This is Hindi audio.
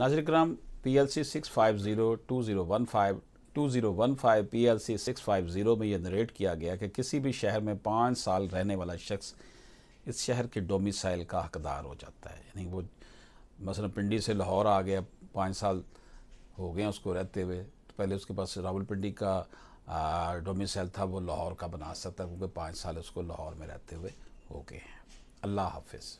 नाजरिक्राम P L C six five zero two zero one five two zero one five P L C six five zero में यह नरेट किया गया कि किसी भी शहर में पाँच साल रहने वाला शख्स इस शहर के डोमिसाइल का हकदार हो जाता है यानी वो मसलन पिंडी से लाहौर आ गया पाँच साल हो गए उसको रहते हुए तो पहले उसके पास रावलपिंडी का डोमिसाइल था वो लाहौर का बना सकता है क्योंकि पाँच साल उसको लाहौर में रहते हुए हो गए हैं अल्लाह हाफिज़